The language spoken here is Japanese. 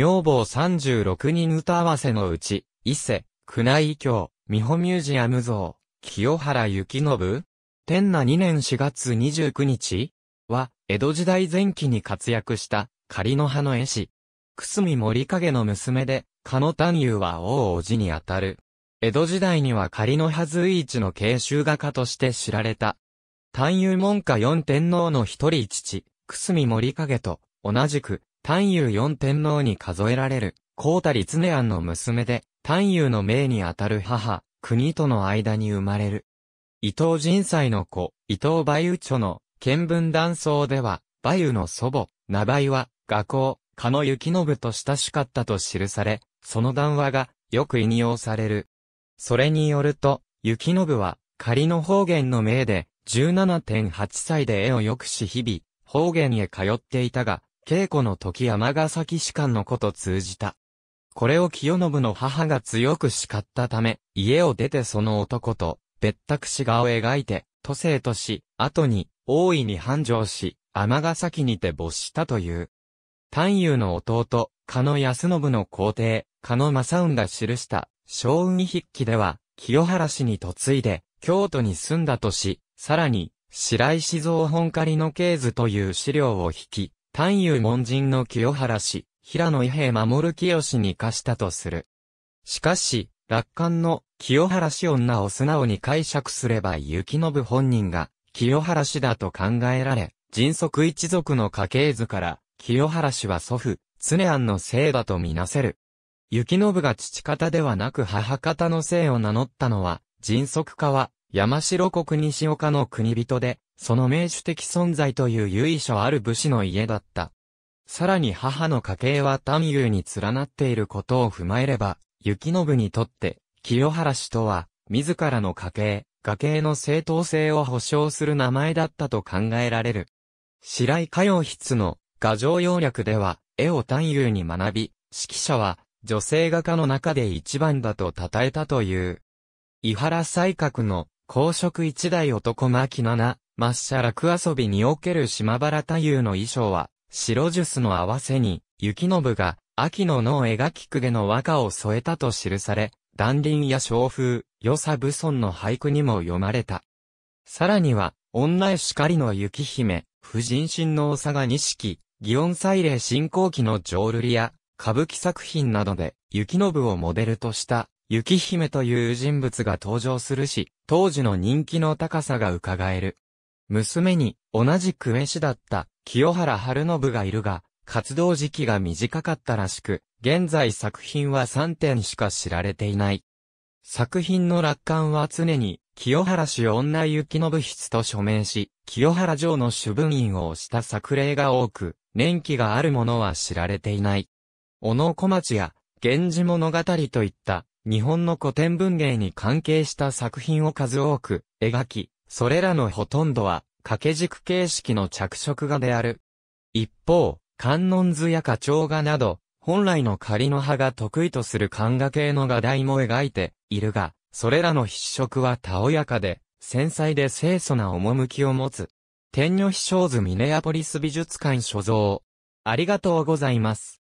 女房36人歌合わせのうち、伊勢、宮内京、美穂ミュージアム像、清原幸信天那2年4月29日は、江戸時代前期に活躍した、仮の葉の絵師。久住森影の娘で、狩野探優は王叔父にあたる。江戸時代には仮の葉随一の慶州画家として知られた。探優門下四天皇の一人父、久住森影と、同じく、丹遊四天皇に数えられる、高田立根庵の娘で、丹遊の命にあたる母、国との間に生まれる。伊藤人才の子、伊藤梅雨著の、見聞断層では、梅雨の祖母、名梅は、画工、加野幸信と親しかったと記され、その談話が、よく引用される。それによると、幸信は、仮の方言の命で、17.8歳で絵をよくし日々、方言へ通っていたが、稽古の時山ヶ崎士官のこと通じた。これを清信の母が強く叱ったため、家を出てその男と、別宅氏顔を描いて、都政とし、後に、大いに繁盛し、天ヶ崎にて没したという。丹友の弟、加野康信の皇帝、加野正雲が記した、小雲筆記では、清原氏に嫁いで、京都に住んだとし、さらに、白石蔵本仮の系図という資料を引き、丹友門人の清原氏、平野伊兵衛守清に課したとする。しかし、楽観の清原氏女を素直に解釈すれば雪信本人が清原氏だと考えられ、迅速一族の家系図から清原氏は祖父、常安の姓だとみなせる。雪信が父方ではなく母方の姓を名乗ったのは、迅速家は山城国西岡の国人で、その名手的存在という由緒ある武士の家だった。さらに母の家系は丹友に連なっていることを踏まえれば、雪信にとって、清原氏とは、自らの家系、家系の正当性を保障する名前だったと考えられる。白井歌謡筆の画像要略では、絵を丹友に学び、指揮者は、女性画家の中で一番だと称えたという。伊原西閣の、公職一代男牧七、抹茶楽遊びにおける島原太夫の衣装は、白ジュスの合わせに、雪信が、秋の能描き公家の和歌を添えたと記され、断輪や小風、与謝武尊の俳句にも読まれた。さらには、女へ叱りの雪姫、婦人神の長が錦、祇園祭礼進行期の浄瑠璃や、歌舞伎作品などで、雪信をモデルとした、雪姫という人物が登場するし、当時の人気の高さが伺える。娘に同じく飯だった清原春信がいるが、活動時期が短かったらしく、現在作品は3点しか知られていない。作品の楽観は常に清原氏女雪信筆と署名し、清原城の主文員をした作例が多く、年季があるものは知られていない。小野小町や、源氏物語といった、日本の古典文芸に関係した作品を数多く、描き、それらのほとんどは掛け軸形式の着色画である。一方、観音図や花鳥画など、本来の仮の葉が得意とする漢画系の画題も描いているが、それらの筆色はたおやかで、繊細で清楚な趣を持つ。天女秘章図ミネアポリス美術館所蔵。ありがとうございます。